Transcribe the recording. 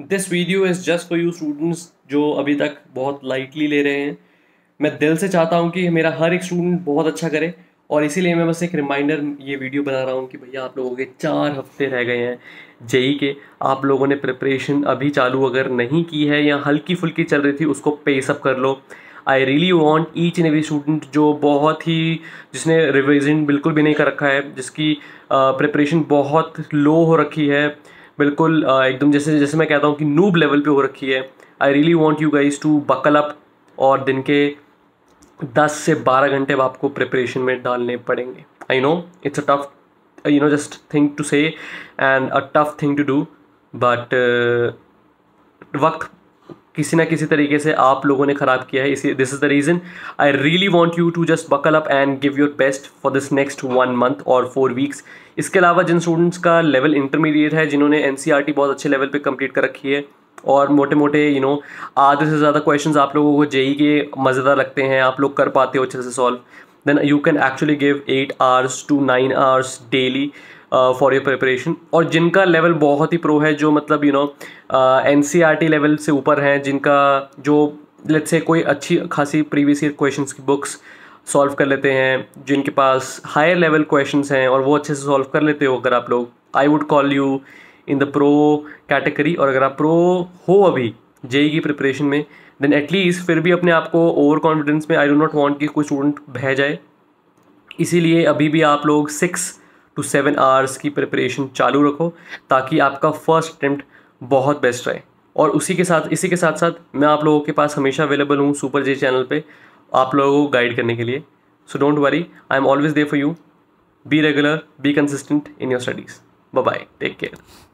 this video is just for you students जो अभी तक बहुत लाइटली ले रहे हैं मैं दिल से चाहता हूँ कि मेरा हर एक स्टूडेंट बहुत अच्छा करे और इसीलिए मैं बस एक रिमाइंडर ये वीडियो बना रहा हूँ कि भैया आप लोगों के चार हफ्ते रह गए हैं जेई के आप लोगों ने प्रिपरेशन अभी चालू अगर नहीं की है या हल्की फुल्की चल रही थी उसको पेसअप कर लो I really want each and every student जो बहुत ही जिसने रिविजन बिल्कुल भी नहीं कर रखा है जिसकी प्रिपरेशन बहुत लो हो रखी है बिल्कुल एकदम जैसे जैसे मैं कहता हूँ कि नूब लेवल पे हो रखी है I really want you guys to buckle up और दिन के दस से बारह घंटे आपको प्रिपरेशन में डालने पड़ेंगे I know it's a tough you know just thing to say and a tough thing to do but वक्त किसी ना किसी तरीके से आप लोगों ने ख़राब किया है इसी this is the reason I really want you to just buckle up and give your best for this next one month और फोर वीक्स इसके अलावा जिन स्टूडेंट्स का लेवल इंटरमीडिएट है जिन्होंने एन e बहुत अच्छे लेवल पर कंप्लीट कर रखी है और मोटे मोटे यू नो आधे से ज़्यादा क्वेश्चन आप लोगों को जेई के मज़ेदार लगते हैं आप लोग कर पाते हो अच्छे से solve then you can actually give eight hours to nine hours daily for your preparation और जिनका लेवल बहुत ही प्रो है जो मतलब you know N C R T level से ऊपर हैं जिनका जो लेट्स से कोई अच्छी खासी प्रीवियस ईयर क्वेश्चन की बुक्स सॉल्व कर लेते हैं जिनके पास हायर लेवल क्वेश्चन हैं और वो अच्छे से सॉल्व कर लेते हो अगर आप लोग I would call you in the pro category और अगर आप प्रो हो अभी जेई e की प्रिपरेशन में देन एटलीस्ट फिर भी अपने आप को ओवर कॉन्फिडेंस में आई डो नॉट वॉन्ट कि कोई स्टूडेंट बह जाए इसीलिए अभी भी आप लोग सिक्स टू सेवन आवर्स की प्रिपरेशन चालू रखो ताकि आपका फर्स्ट अटैम्प्ट बहुत बेस्ट रहे और उसी के साथ इसी के साथ साथ मैं आप लोगों के पास हमेशा अवेलेबल हूँ सुपर जे चैनल पे आप लोगों को गाइड करने के लिए so don't worry I am always there for you be regular be consistent in your studies bye bye take care